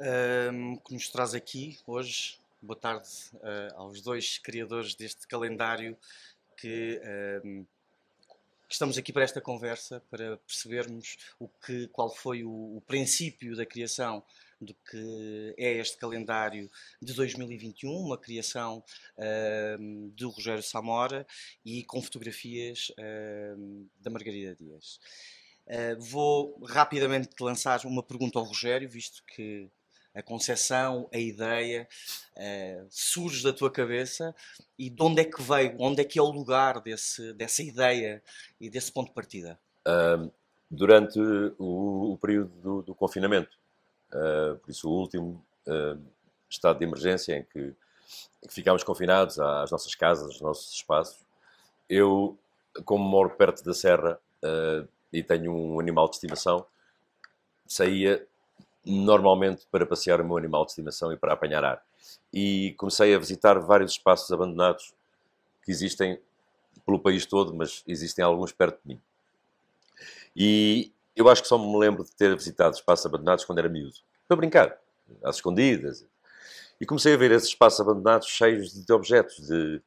um, que nos traz aqui hoje. Boa tarde uh, aos dois criadores deste calendário que, um, que, estamos aqui para esta conversa, para percebermos o que, qual foi o, o princípio da criação do que é este calendário de 2021, uma criação um, do Rogério Samora e com fotografias um, da Margarida Dias. Uh, vou rapidamente lançar uma pergunta ao Rogério, visto que a concepção, a ideia, uh, surge da tua cabeça e de onde é que veio, onde é que é o lugar desse, dessa ideia e desse ponto de partida? Uh, durante o, o, período do, do confinamento, uh, por isso o último estado de emergência em que, em que ficámos confinados às nossas casas, aos nossos espaços, eu, como moro perto da serra ah, e tenho um animal de estimação, saía normalmente para passear o meu animal de estimação e para apanhar ar. E comecei a visitar vários espaços abandonados que existem pelo país todo, mas existem alguns perto de mim. E eu acho que só me lembro de ter visitado espaços abandonados quando era miúdo, para brincar, às escondidas. E comecei a ver esses espaços abandonados cheios de, objetos, de,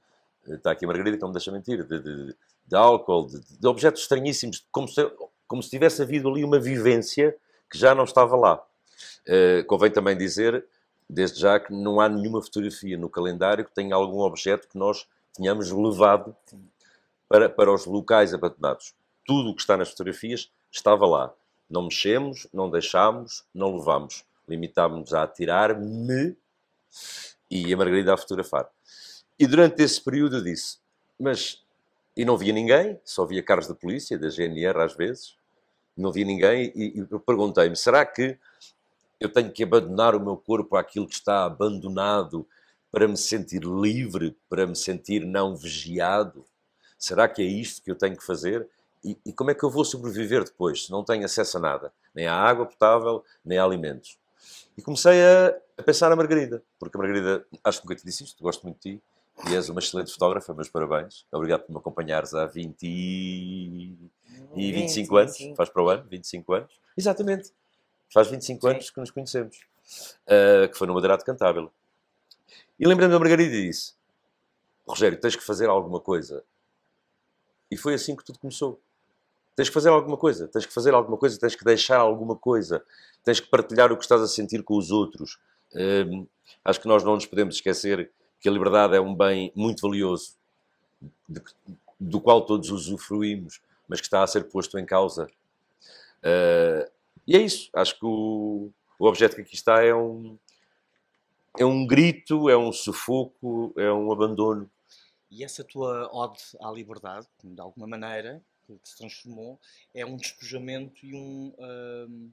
está aqui a Margarida que não me deixa mentir, de, de, de álcool, de, de, objetos estranhíssimos, como se, como se tivesse havido ali uma vivência que já não estava lá. Eh, convém também dizer, desde já, que não há nenhuma fotografia no calendário que tenha algum objeto que nós tenhamos levado para, para os locais abandonados. Tudo o que está nas fotografias estava lá. Não mexemos, não deixámos, não levamos. Limitámos-nos a atirar-me e a Margarida a fotografar. E durante esse período eu disse, mas. E não via ninguém, só via carros da polícia, da GNR às vezes, não via ninguém, e, e perguntei-me: será que eu tenho que abandonar o meu corpo àquilo que está abandonado para me sentir livre, para me sentir não vigiado? Será que é isto que eu tenho que fazer? E, e como é que eu vou sobreviver depois se não tenho acesso a nada? Nem à água potável, nem a alimentos. E comecei a, a pensar na Margarida, porque a Margarida, acho que nunca te disse isto, gosto muito de ti e és uma excelente fotógrafa, meus parabéns. Obrigado por me acompanhares há 20 e, e 25 20, anos, 25. faz para o ano, 25 anos. Exatamente, Faz 25 Sim. anos que nos conhecemos, uh, que foi no Madeira de Cantábilo. E lembrando da Margarida disse: Rogério, tens que fazer alguma coisa. E foi assim que tudo começou. Tens que fazer alguma coisa, tens que fazer alguma coisa, tens que deixar alguma coisa, tens que partilhar o que estás a sentir com os outros. Hum, acho que nós não nos podemos esquecer que a liberdade é um bem muito valioso, de, do qual todos usufruímos, mas que está a ser posto em causa. Ah, e é isso. Acho que o, o objeto que aqui está é um, é um grito, é um sufoco, é um abandono. E essa tua ode à liberdade, de alguma maneira, que se transformou, é um despojamento e, um, um,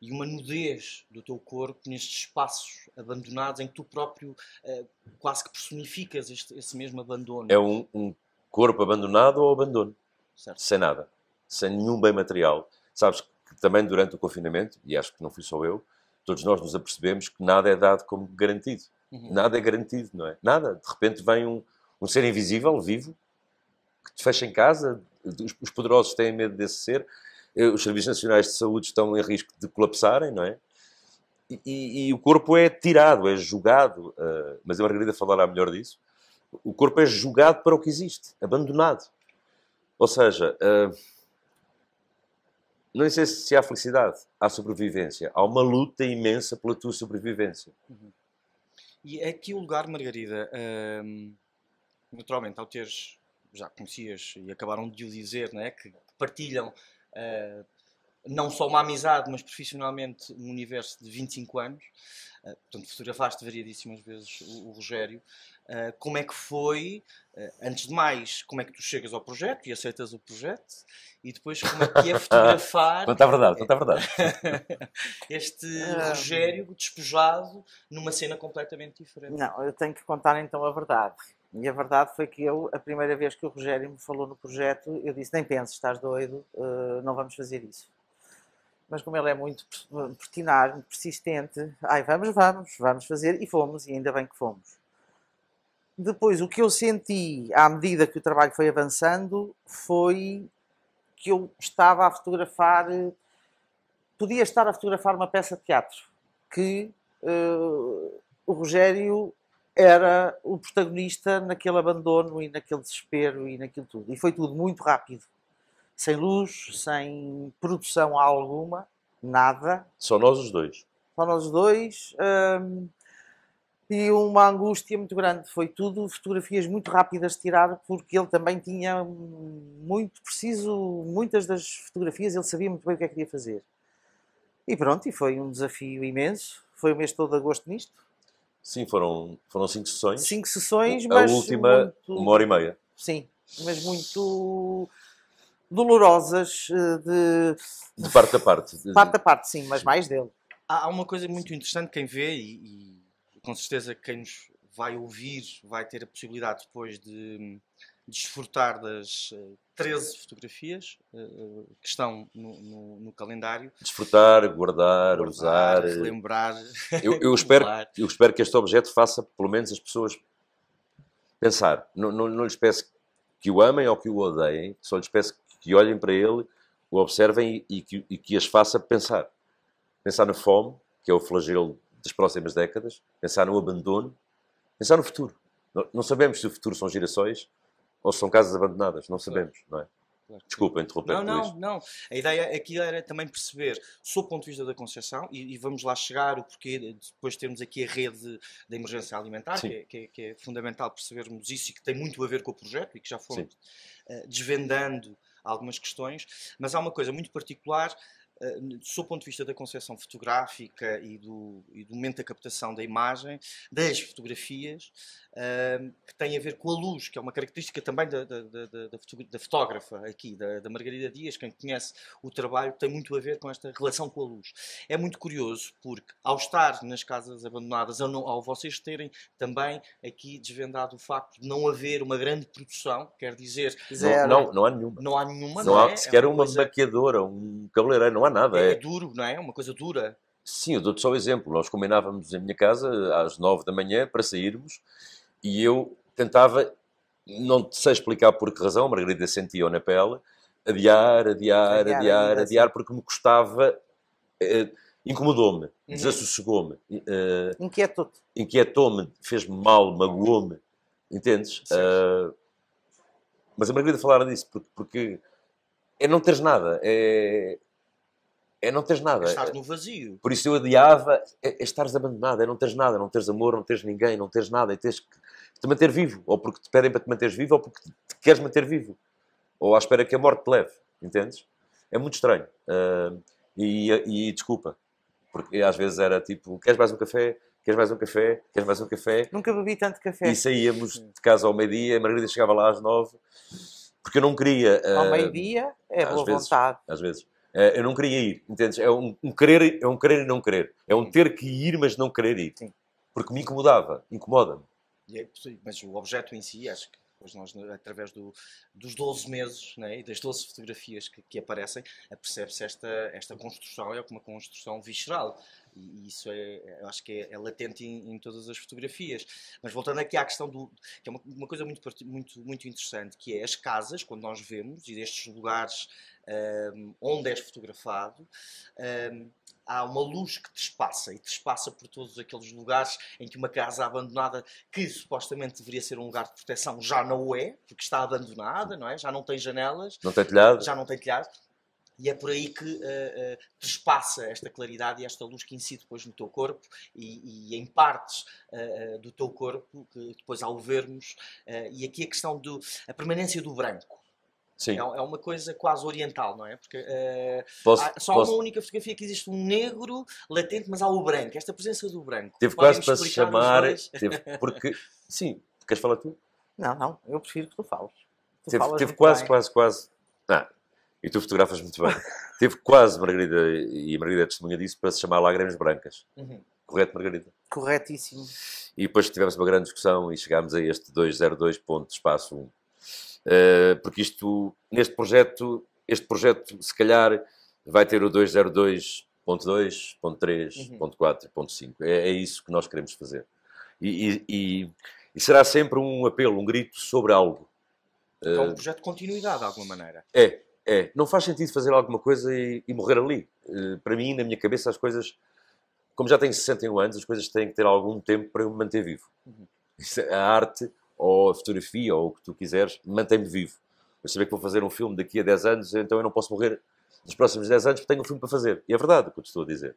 e uma nudez do teu corpo nestes espaços abandonados em que tu próprio uh, quase que personificas este, esse mesmo abandono. É um, um corpo abandonado ou abandono, certo. sem nada, sem nenhum bem material. Sabes que também durante o confinamento, e acho que não fui só eu, todos nós nos apercebemos que nada é dado como garantido. Uhum. Nada é garantido, não é? Nada. De repente vem um, um ser invisível, vivo, que te fecha em casa. Os, os poderosos têm medo desse ser. Eh, os serviços nacionais de saúde estão em risco de colapsarem, não é? E, e, e o corpo é tirado, é julgado. Uh, eh, mas a Margarida falará melhor disso. O corpo é julgado para o que existe, abandonado. Ou seja, uh, não sei se há felicidade, há sobrevivência. Há uma luta imensa pela tua sobrevivência. Uhum. E aqui é o lugar, Margarida, hum, naturalmente, ao teres, já conhecias e acabaram de o dizer, não é? que partilham uh, não só uma amizade, mas profissionalmente um universo de 25 anos. Uh, portanto, fotografaste variadíssimas vezes o, o Rogério. Uh, como é que foi, uh, antes de mais, como é que tu chegas ao projeto e aceitas o projeto? E depois, como é que é fotografar. conta tá a verdade, está a verdade. este Rogério despojado numa cena completamente diferente. Não, eu tenho que contar então a verdade. E a verdade foi que eu, a primeira vez que o Rogério me falou no projeto, eu disse: nem penses, estás doido, não vamos fazer isso mas como ele é muito eh, pertinaz, muito persistente, ai, vamos, vamos, vamos fazer, e fomos, e ainda bem que fomos. Depois, o que eu senti à medida que o trabalho foi avançando foi que eu estava a fotografar, eh, podia estar a fotografar uma peça de teatro, que uh, o Rogério era o protagonista naquele abandono e naquele desespero e naquilo tudo. E foi tudo muito rápido sem luz, sem produção alguma, nada. Só nós os dois. Só nós os dois. Hum, e uma angústia muito grande. Foi tudo fotografias muito rápidas de tirar, porque ele também tinha muito preciso, muitas das fotografias, ele sabia muito bem o que é que queria fazer. E pronto, e foi um desafio imenso. Foi o mês todo de agosto nisto. Sim, foram, foram cinco sessões. Cinco sessões, a mas. A última, muito... uma hora e meia. Sim, mas muito dolorosas eh, de... de parte a parte. De parte a parte, sim, mas mais dele. Há uma coisa muito interessante, quem vê, e, e com certeza quem nos vai ouvir vai ter a possibilidade depois de desfrutar das 13 eh, fotografias eh, que estão no, no, no, calendário. Desfrutar, guardar, guardar usar. Lembrar. Eu, eu espero, eu espero que este objeto faça, pelo menos, as pessoas pensar. Não, não, não lhes peço que o amem ou que o odeiem, só lhes peço que olhem para ele, o observem e que, e que as faça pensar. Pensar na fome, que é o flagelo das próximas décadas, pensar no abandono, pensar no futuro. Não, sabemos se o futuro são gerações ou são casas abandonadas, não sabemos, não é? Desculpa interromper. Não, não, não. A ideia aqui era também perceber, sob o ponto de vista da concessão, e, e, vamos lá chegar, o porquê depois temos aqui a rede da emergência alimentar, que é, que, é, que é, fundamental percebermos isso e que tem muito a ver com o projeto e que já fomos uh, desvendando algumas questões, mas há uma coisa muito particular eh, do seu ponto de vista da concepção fotográfica e do, e do momento da captação da imagem, das fotografias, ehm, que tem a ver com a luz, que é uma característica também da, da, da, da fotógrafa aqui, da, Margarida Dias, quem conhece o trabalho, tem muito a ver com esta relação com a luz. É muito curioso porque, ao estar nas casas abandonadas, ao, não, ao vocês terem também aqui desvendado o facto de não haver uma grande produção, quer dizer... Não, não, não há nenhuma. Não há nenhuma, não, não há é? é? sequer é uma, uma maquiadora, um cabeleireiro, não há nada. É, é, duro, não é? é? Uma coisa dura. Sim, eu dou-te só um exemplo. Nós combinávamos em minha casa às nove da manhã para sairmos e eu tentava, não sei explicar por que razão, a Margarida sentia na pele, adiar, adiar, adiar, adiar, adiar porque me custava. Eh, Incomodou-me, uhum. desassossegou-me. Eh, Inquietou-te. Inquietou-me, fez-me mal, magoou-me. Entendes? Uh, mas a Margarida falara disso, porque, porque é não teres nada. É, é não teres nada. É estar no vazio. Por isso eu adiava, é, é estares abandonado, é não teres nada, não teres amor, não teres ninguém, não teres nada, e é tens que te manter vivo, ou porque te pedem para te manteres vivo, ou porque te queres manter vivo, ou à espera que a morte te leve, entendes? É muito estranho. Uh, e, e, desculpa, porque às vezes era tipo, queres mais um café? Queres mais um café? Queres mais um café? Nunca bebi tanto café. E saíamos de casa ao meio-dia, a Margarida chegava lá às nove, porque eu não queria. Uh, ao ah, meio-dia é boa vezes, vontade. Às vezes. Eh, eu não queria ir, entendes? É um, um, querer, é um querer e não querer. É um ter que ir, mas não querer ir. Sim. Porque me incomodava, incomoda-me. É, mas o objeto em si, acho que depois nós, através do, dos 12 meses né, e das 12 fotografias que, que aparecem, eh, percebe-se esta, esta construção, é uma construção visceral. E isso é, acho que é, é latente em, em, todas as fotografias. Mas voltando aqui à questão do. que é uma, uma coisa muito, muito, muito interessante, que é as casas, quando nós vemos, e destes lugares um, onde és fotografado. Um, há uma luz que te espaça e te espaça por todos aqueles lugares em que uma casa abandonada, que supostamente deveria ser um lugar de proteção, já não é, porque está abandonada, não é? Já não tem janelas. Não tem telhado. Já não tem telhado. E é por aí que uh, uh, esta claridade e esta luz que incide depois no teu corpo e, e em partes uh, do teu corpo, que depois ao vermos. e aqui a questão da permanência do branco. Sim. É, é uma coisa quase oriental, não é? Porque uh, posso, há, só posso... uma única fotografia que existe um negro latente, mas há o branco. Esta presença do branco. Teve quase para se chamar. Teve, porque, sim, queres falar tu? Não, não, eu prefiro que tu fales. Tu teve, falas teve quase, bem. quase, quase. Não, ah, e tu fotografas muito bem. teve quase, Margarida, e Margarida é testemunha disso, para se chamar Lágrimas Brancas. Uhum. Correto, Margarida? Corretíssimo. E depois tivemos uma grande discussão e chegámos a este 202 ponto espaço 1. Eh, porque isto, neste projeto, este projeto, se calhar, vai ter o 202.2, ponto 3, uhum. ponto 4, ponto 5. É, é, isso que nós queremos fazer. E, e, e, será sempre um apelo, um grito sobre algo. Então, um eh, projeto de continuidade, de alguma maneira. É, é. Não faz sentido fazer alguma coisa e, e morrer ali. Eh, para mim, na minha cabeça, as coisas como já tenho 61 anos, as coisas têm que ter algum tempo para eu me manter vivo. Uhum. É, a arte ou a fotografia, ou o que tu quiseres, mantém-me vivo. Eu saber que vou fazer um filme daqui a 10 anos, então eu não posso morrer nos próximos 10 anos porque tenho um filme para fazer. E é verdade o que eu te estou a dizer.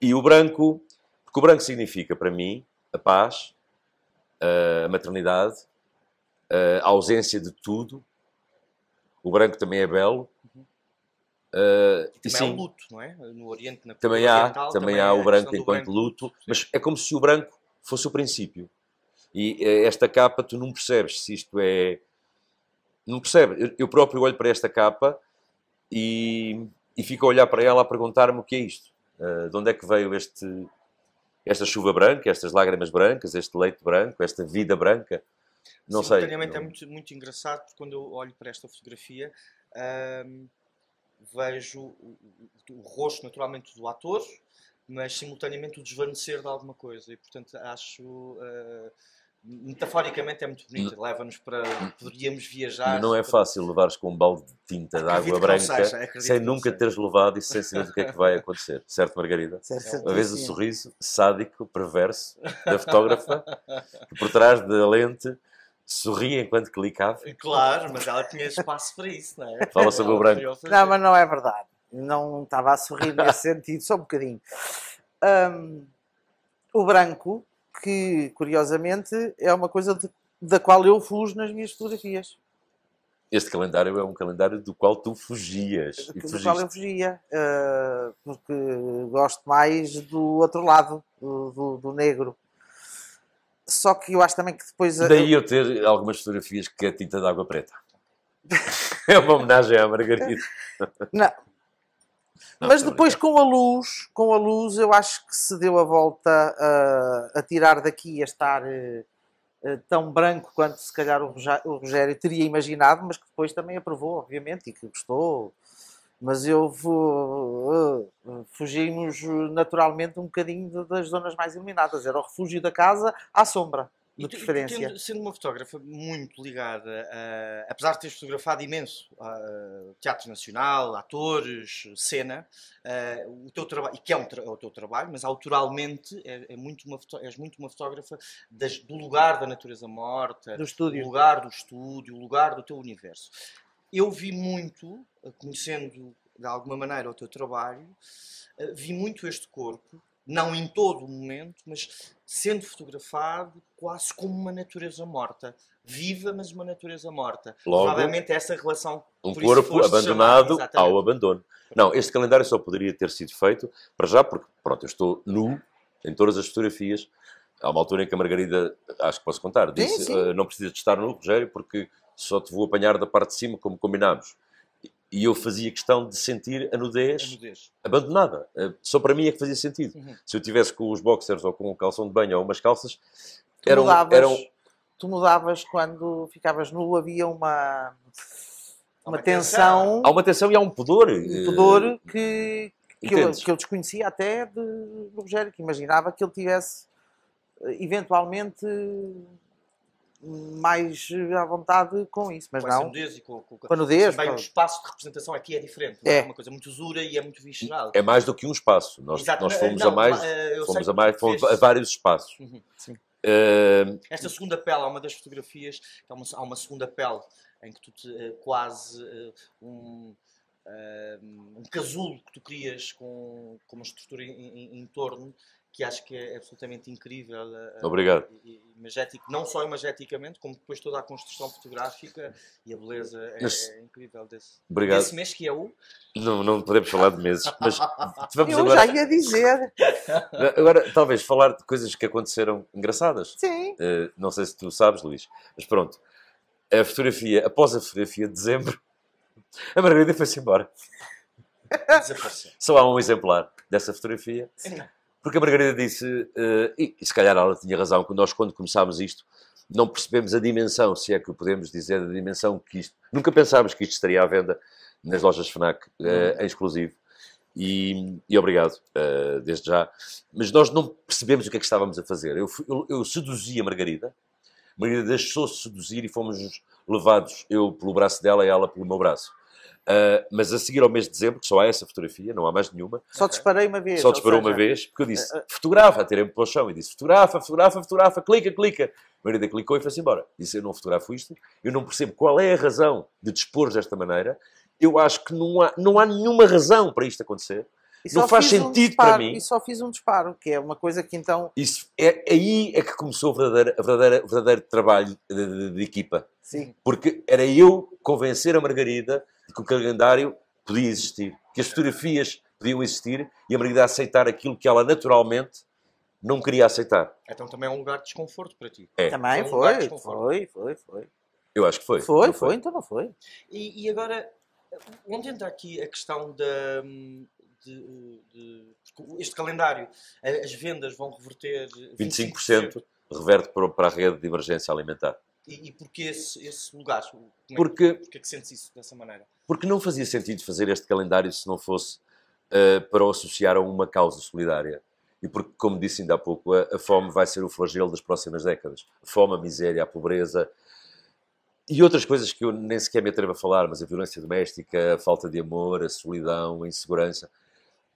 E o branco, porque o branco significa para mim a paz, a maternidade, a ausência de tudo. O branco também é belo. Uh, e também é há luto, não é? No Oriente, na também há, oriental, também, também há o é branco enquanto branco. luto, mas é como se o branco fosse o princípio. E eh, esta capa tu não percebes se isto é. Não percebes. Eu próprio olho para esta capa e, e fico a olhar para ela a perguntar-me o que é isto. Uh, de onde é que veio este, esta chuva branca, estas lágrimas brancas, este leite branco, esta vida branca? Não sei. É não... é muito, muito engraçado porque quando eu olho para esta fotografia. vejo o, o, o rosto naturalmente do ator, mas simultaneamente o desvanecer de alguma coisa. E, portanto, acho uh, metaforicamente é muito bonito, leva-nos para. poderíamos viajar. Não é fácil levares com um balde de tinta de água branca seja, sem nunca teres levado e sem saber o que é que vai acontecer, certo, Margarida? É certo, Uma vez o sorriso sádico, perverso da fotógrafa, que por trás da lente sorria enquanto clicava. Claro, mas ela tinha espaço para isso, não é? Fala sobre o branco. Não, mas não é verdade. Não estava a sorrir nesse sentido, só um bocadinho. Um, o branco que, curiosamente, é uma coisa de, da qual eu fujo nas minhas fotografias. Este calendário é um calendário do qual tu fugias. Do qual eu fugia, uh, porque gosto mais do outro lado, do, do, do negro. Só que eu acho também que depois. Daí eu ter algumas fotografias que é tinta de água preta. é uma homenagem à Margarida. Não, mas depois com a luz, com a luz, eu acho que se deu a volta a, a tirar daqui a estar eh, eh, tão branco quanto se calhar o Rogério, o Rogério, teria imaginado, mas que depois também aprovou, obviamente, e que gostou. Mas eu vou, uh, eh, fugimos naturalmente um bocadinho das zonas mais iluminadas. Era o refúgio da casa à sombra de preferência. tendo, sendo uma fotógrafa muito ligada, a, apesar de teres fotografado imenso a, teatro nacional, atores, cena, a, o teu trabalho, e que é, um é, o teu trabalho, mas autoralmente é, é muito uma, és muito uma fotógrafa das, do lugar da natureza morta, do estúdio. o lugar do estúdio, o lugar do teu universo. Eu vi muito, conhecendo de alguma maneira o teu trabalho, eh, vi muito este corpo não em todo o momento, mas sendo fotografado quase como uma natureza morta. Viva, mas uma natureza morta. Logo, Provavelmente é essa relação. Um corpo abandonado chamado, ao abandono. Não, este calendário só poderia ter sido feito, para já, porque, pronto, eu estou nu em todas as fotografias. Há uma altura em que a Margarida, acho que posso contar, disse: sim, sim. Ah, não precisa de estar nu, Rogério, porque só te vou apanhar da parte de cima, como combinámos. E eu fazia questão de sentir a nudez, a nudez. abandonada. Eh, só para mim é que fazia sentido. Uhum. Se eu tivesse com os boxers ou com um calção de banho ou umas calças, tu eram, mudavas, eram. Tu mudavas quando ficavas nu, havia uma. Uma, uma tensão. tensão. Há uma tensão e há um pudor. Um eh, pudor que, que eu, que, eu, desconhecia até do Rogério, que imaginava que ele tivesse eh, eventualmente mais eh, à vontade com isso, mas com não. nudez e com, com, com a nudez. Também o espaço de representação aqui é diferente, é. é? uma coisa muito usura e é muito visceral. É mais do que um espaço. Nós, Exato. nós fomos não, a mais, eh, fomos a mais, fomos a vários espaços. Uhum. Uh... Esta segunda pele, é uma das fotografias, há uma, há uma segunda pele em que tu te, eh, quase uh, um ehm, um casulo que tu crias com, com uma estrutura em, em, em torno que acho que é absolutamente incrível. Eh, eh, obrigado. não só imageticamente, como depois toda a construção fotográfica e a beleza é, mas, é incrível desse, Obrigado. desse mês que é o. Não, não podemos falar de meses, mas vamos Eu agora. já ia dizer. Agora, talvez falar de coisas que aconteceram engraçadas. Sim. Uh, não sei se tu sabes, Luís, mas pronto. A fotografia, após a fotografia de dezembro, a Margarida foi-se embora. Desapareceu. Só há um exemplar dessa fotografia. Sim. Porque a Margarida disse, uh, e, e, se calhar ela tinha razão, que nós quando começámos isto não percebemos a dimensão, se é que podemos dizer, a dimensão que isto... Nunca pensámos que isto estaria à venda nas lojas FNAC, uh, em exclusivo. E, e obrigado, uh, desde já. Mas nós não percebemos o que é que estávamos a fazer. Eu, eu, eu seduzi a Margarida, a Margarida deixou-se seduzir e fomos levados, eu pelo braço dela e ela pelo meu braço. Uh, mas a seguir ao mês de dezembro, que só há essa fotografia, não há mais nenhuma. Só disparei uma vez. Só disparou seja... uma vez, porque eu disse, eh, eh, fotografa, terem me para o chão e disse, fotografa, fotografa, fotografa, clica, clica. A Marida clicou e foi-se embora. Disse, eu não fotografo isto, eu não percebo qual é a razão de dispor desta maneira, eu acho que não há, não há nenhuma razão para isto acontecer. não faz sentido um disparo, para mim. E só fiz um disparo, que é uma coisa que então. Isso é, aí é que começou o verdadeiro, verdadeiro, verdadeiro trabalho de, de, de equipa. Sim. Porque era eu convencer a Margarida de que o calendário podia existir, que as fotografias podiam existir e a Margarida aceitar aquilo que ela naturalmente não queria aceitar. Então também é um lugar de desconforto para ti. É. Também é um foi, foi, foi, foi. Eu acho que foi. Foi, foi, foi, então não foi. E, e agora, onde entra aqui a questão da, de, de, este calendário, as vendas vão reverter 25%, 25 reverte para, a rede de emergência alimentar. E, e porquê esse, esse lugar? É, porque, é que sentes isso dessa maneira? Porque não fazia sentido fazer este calendário se não fosse uh, para o associar a uma causa solidária. E porque, como disse ainda há pouco, a, a fome vai ser o flagelo das próximas décadas. A fome, a miséria, a pobreza, e outras coisas que eu nem sequer me atrevo a falar, mas a violência doméstica, a falta de amor, a solidão, a insegurança.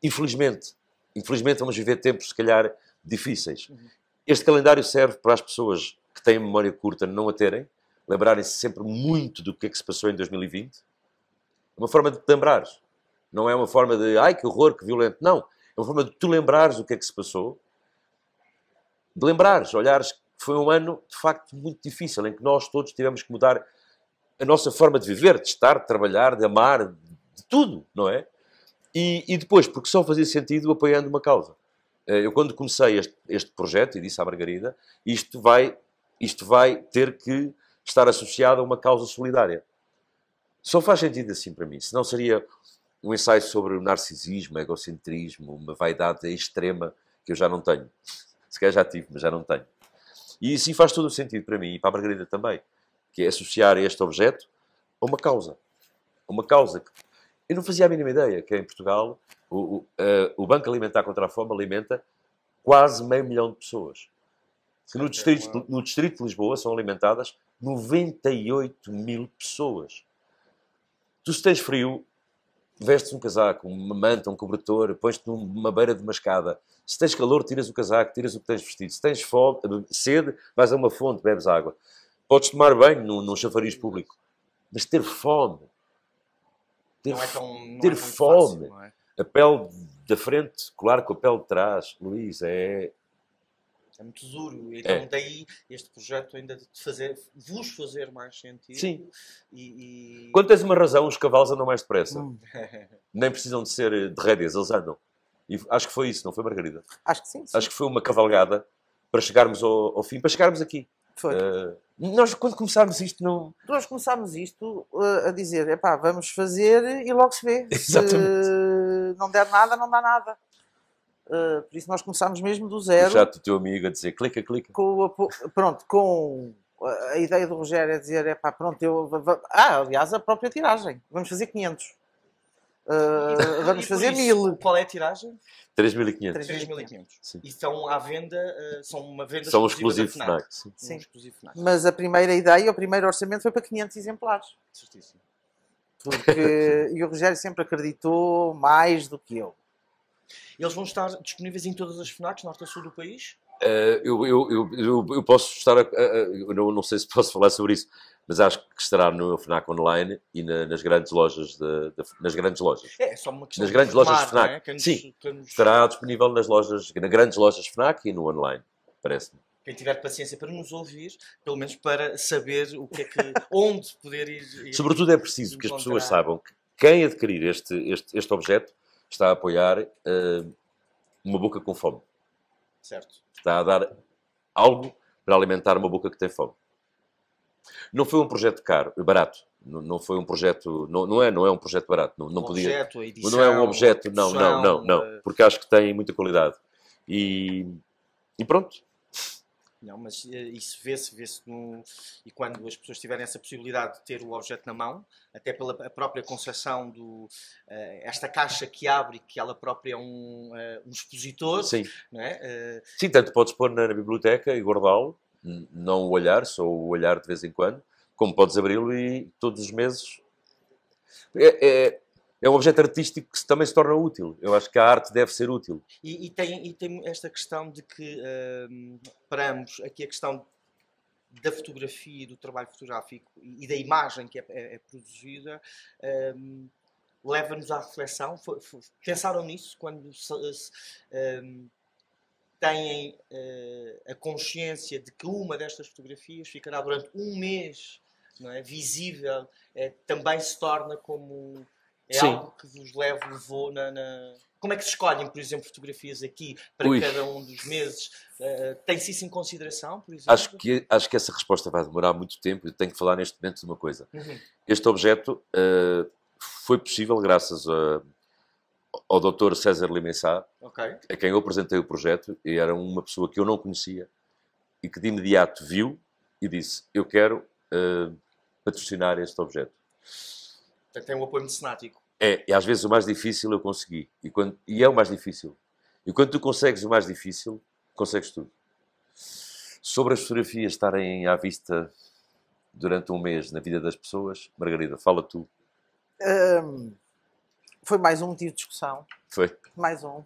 Infelizmente, infelizmente vamos viver tempos, se calhar, difíceis. Uhum. Este calendário serve para as pessoas que têm memória curta não a terem, lembrarem-se sempre muito do que é que se passou em 2020. É uma forma de te lembrares. Não é uma forma de, ai que horror, que violento. Não. É uma forma de tu lembrares o que é que se passou. De lembrares, olhares que foi um ano de facto muito difícil, em que nós todos tivemos que mudar a nossa forma de viver, de estar, de trabalhar, de amar, de tudo, não é? E, e depois, porque só fazia sentido apoiando uma causa. Eh, eu, quando comecei este, este projeto, e disse à Margarida, isto vai isto vai ter que estar associado a uma causa solidária. Só faz sentido assim para mim, senão seria um ensaio sobre o narcisismo, egocentrismo, uma vaidade extrema que eu já não tenho. Se calhar já tive, mas já não tenho. E assim faz todo o sentido para mim e para a Margarida também, que é associar este objeto a uma causa. Uma causa que eu não fazia a mínima ideia que em Portugal o, o, uh, o Banco Alimentar contra a Fome alimenta quase meio milhão de pessoas que no é, distrito, no distrito de Lisboa são alimentadas 98 mil pessoas. Tu se tens frio, vestes um casaco, uma manta, um cobertor, pões-te numa beira de uma escada. Se tens calor, tiras o casaco, tiras o que tens vestido. Se tens fome, eh, sede, vais a uma fonte, bebes água. Podes tomar banho num, num chafariz público. Mas ter fome, ter, não é tão, é ter é fome, fácil, é? a pele da frente colar com a pele de trás, Luís, é, é muito duro. Então, é. daí este projeto ainda de fazer, vos fazer mais sentido. Sim. E, e... Quando tens uma razão, os cavalos andam mais depressa. Hum. Nem precisam de ser eh, de rédeas, eles andam. E acho que foi isso, não foi, Margarida? Acho que sim. sim. Acho que foi uma cavalgada para chegarmos ao, ao fim, para chegarmos aqui. Foi. Uh, nós, quando começámos isto, não. Nós começámos isto uh, a dizer: é pá, vamos fazer e logo se vê. Exatamente. Se não der nada, não dá nada. Uh, por isso nós começámos mesmo do zero. Já o teu amigo a dizer clica, clica. Com, pronto, com a ideia do Rogério é dizer, é pá, pronto, eu. Ah, aliás, a própria tiragem. Vamos fazer 500. Uh, ah, vamos fazer 1000. mil. Qual é a tiragem? 3.500. 3.500. E são à venda, ah, são uma venda são exclusiva exclusivo FNAC. FNAC. Sim. exclusivo FNAC. Mas a primeira ideia, o primeiro orçamento foi para 500 exemplares. Certíssimo. Porque, e o Rogério sempre acreditou mais do que eu. Eles vão estar disponíveis em todas as FNACs, norte e sul do país? Uh, eu, eu, eu, eu, posso estar. A, a, eu não, não, sei se posso falar sobre isso, mas acho que estará no Fnac Online e na, nas grandes lojas. De, de, nas grandes lojas. É, só uma questão. Nas grandes lojas de é? Fnac. É? nos, Sim, nos... estará disponível nas lojas, nas grandes lojas Fnac e no online, parece-me quem tiver paciência para nos ouvir, pelo menos para saber o que é que, onde poder ir. ir Sobretudo é preciso que as pessoas saibam que quem adquirir este, este, este objeto está a apoiar uh, uma boca com fome. Certo. Está a dar algo para alimentar uma boca que tem fome. Não foi um projeto caro, barato. Não, não foi um projeto, não, não, é, não é um projeto barato. Não, não podia. Objeto, edição, não é um objeto, não, não, não, não, eh. porque acho que tem muita qualidade. E, e pronto, não, mas eh, isso vê-se, vê-se no... e quando as pessoas tiverem essa possibilidade de ter o objeto na mão, até pela própria concepção do uh, esta caixa que abre, que ela própria é um, uh, um expositor. Sim. Não é? Uh... Sim, tanto podes pôr na, na biblioteca e guardá-lo, não o olhar, só o olhar de vez em quando, como podes abri-lo e todos os meses. É, é, é um objeto artístico que também se torna útil. Eu acho que a arte deve ser útil. E, e, tem, e tem, esta questão de que, uh, para ambos, aqui a questão da fotografia, do trabalho fotográfico e da imagem que é, é, é produzida, hum, leva-nos à reflexão. Foi, foi, pensaram nisso quando se, hum, têm uh, a consciência de que uma destas fotografias ficará durante um mês é? visível, é, também se torna como é Sim. algo que vos leva, levou na, na, Como é que se escolhem, por exemplo, fotografias aqui para Ui. cada um dos meses? Uh, Tem-se isso em consideração, por exemplo? Acho que, acho que essa resposta vai demorar muito tempo e tenho que falar neste momento de uma coisa. Uhum. Este objeto uh, foi possível graças a, ao Dr. César Limensá, okay. a quem eu apresentei o projeto, e era uma pessoa que eu não conhecia e que de imediato viu e disse: Eu quero uh, patrocinar este objeto. Portanto, tem um apoio mecenático. É, e às vezes o mais difícil eu consegui. E, quando, e é o mais difícil. E quando tu consegues o mais difícil, consegues tudo. Sobre as fotografias estarem à vista durante um mês na vida das pessoas, Margarida, fala tu. Um, foi mais um motivo de discussão. Foi. Mais um.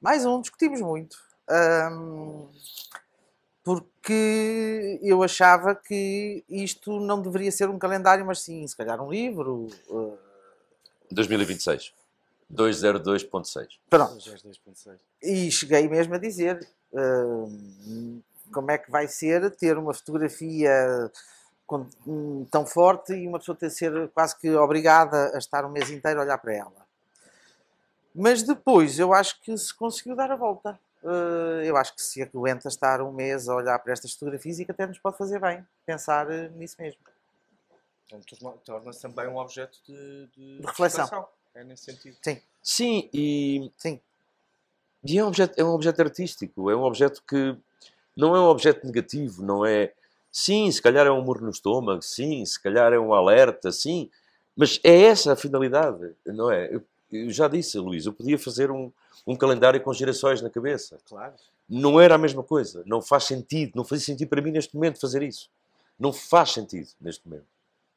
Mais um, discutimos muito. Um, porque eu achava que isto não deveria ser um calendário, mas sim, se calhar um livro. Uh... 2026. 202.6. Pronto. 202.6. E cheguei mesmo a dizer uh, como é que vai ser ter uma fotografia com, um, tão forte e uma pessoa ter ser quase que obrigada a estar um mês inteiro a olhar para ela. Mas depois eu acho que se conseguiu dar a volta. Eh, eu acho que se aguenta estar um mês a olhar para estas fotografias e que até nos pode fazer bem pensar eh, nisso mesmo. Então, torna-se também um objeto de, de, de reflexão. É nesse sentido. Sim. Sim, e. Sim. E é um, objeto, é um objeto artístico, é um objeto que não é um objeto negativo, não é. Sim, se calhar é um murro no estômago, sim, se calhar é um alerta, sim, mas é essa a finalidade, não é? Eu já disse, Luís, eu podia fazer um, um calendário com gerações na cabeça. Claro. Não era a mesma coisa. Não faz sentido. Não fazia sentido para mim neste momento fazer isso. Não faz sentido neste momento.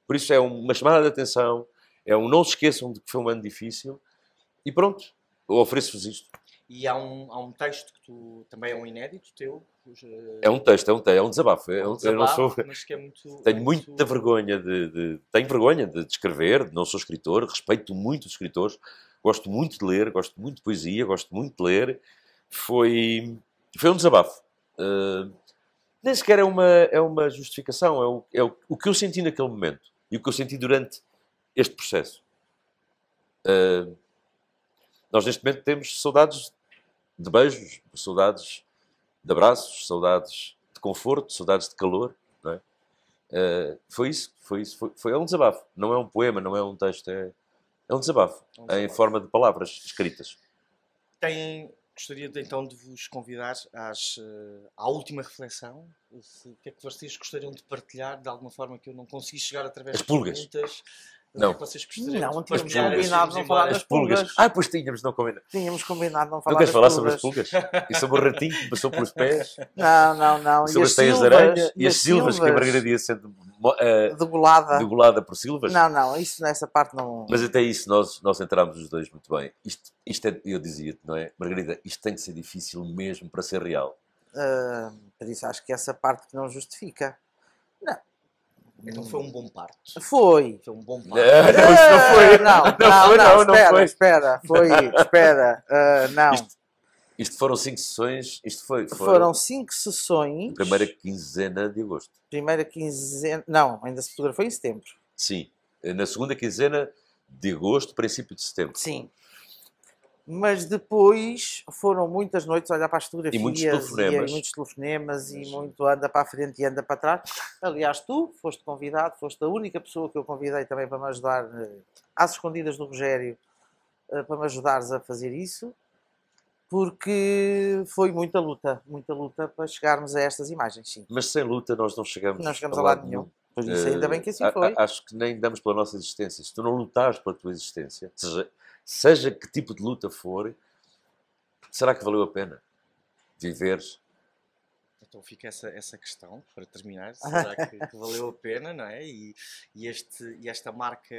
Por isso é uma chamada de atenção, é um não se esqueçam de que foi um ano difícil e pronto, eu ofereço-vos isto. E há um, há um texto que tu também é um inédito teu. Cuja... É um texto, é um, é um desabafo. É um desabafo é eu não sou... É muito, tenho é muito... muita vergonha de, de, Tenho vergonha de, escrever, não sou escritor, respeito muito os escritores, gosto muito de ler, gosto muito de poesia, gosto muito de ler. Foi, foi um desabafo. Uh, nem sequer é uma, é uma justificação, é, o, é o, o, que eu senti naquele momento e o que eu senti durante este processo. Uh, nós neste momento temos saudades de beijos, saudades de abraços, saudades de conforto, saudades de calor. É? Uh, foi isso, foi isso. Foi, foi, é um desabafo. Não é um poema, não é um texto, é, é um desabafo, é um em forma de palavras escritas. Tem, gostaria de, então de vos convidar às, eh, à última reflexão. o que é que vocês gostariam de partilhar de alguma forma que eu não consegui chegar através As das pulgas. perguntas? Não. É não, Não, tínhamos combinado não falar das pulgas. pulgas. Ah, pois tínhamos, não combinado. Tínhamos combinado não falar das pulgas. Não queres falar sobre as pulgas? e sobre o ratinho que passou pelos pés? Não, não, não. E sobre as teias de aranha? E, as silvas, que a Margarida ia sendo uh, degolada. degolada por silvas? Não, não, isso nessa parte não... Mas até isso nós, nós entramos os dois muito bem. Isto, isto é, eu dizia-te, não é? Margarida, isto tem que ser difícil mesmo para ser real. Uh, por isso acho que essa parte que não justifica. Não, então foi um bom parto. Foi. Foi um bom parto. Não, não, isso não foi. Não, não, foi, não, não, espera, não espera, foi. espera, uh, não. Isto, isto, foram cinco sessões, isto foi... Foram, foram cinco sessões. Primeira quinzena de agosto. Primeira quinzena, não, ainda se fotografou em setembro. Sim, na segunda quinzena de agosto, princípio de setembro. Sim mas depois foram muitas noites a olhar para as fotografias e muitos telefonemas, e, muitos telefonemas e muito anda para a frente e anda para trás. Aliás, tu foste convidado, foste a única pessoa que eu convidei também para me ajudar eh, às escondidas do Rogério eh, para me ajudares a fazer isso, porque foi muita luta, muita luta para chegarmos a estas imagens, sim. Mas sem luta nós não chegamos, não chegamos a, lado, lado nenhum. nenhum. Pois isso, ainda eh, bem que assim foi. Acho que nem damos pela nossa existência. Se tu não lutares pela tua existência, seja seja que tipo de luta for, será que valeu a pena viveres? Então fica essa, essa questão para terminar, será que, que valeu a pena, não é? E, e, este, e esta marca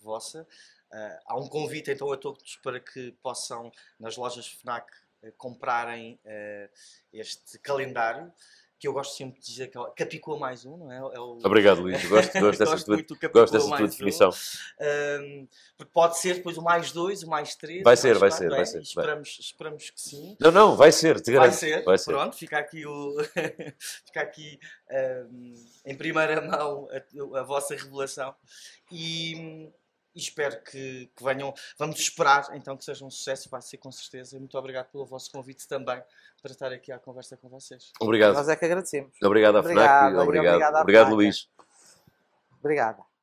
vossa, uh, há um convite então a todos para que possam nas lojas FNAC uh, comprarem uh, este calendário que eu gosto sempre de dizer que é Capicua mais um, não é? é o... Obrigado, Luís. Gosto, gosto, dessa, gosto, muito gosto dessa tua definição. Um. porque pode ser depois o mais dois, o mais três. Vai ser, vai, ser é? vai ser. Esperamos, vai. esperamos que sim. Não, não, vai ser, te garanto. Vai ser, vai ser. pronto. Fica aqui, o... fica aqui um, em primeira mão a, a vossa revelação. E e espero que, que, venham. Vamos esperar então que seja um sucesso, vai ser com certeza. Muito obrigado pelo vosso convite também para estar aqui à conversa com vocês. Obrigado. Nós é que agradecemos. Obrigado à FNAC. Obrigado, obrigado, obrigado, obrigado Luís. Obrigada.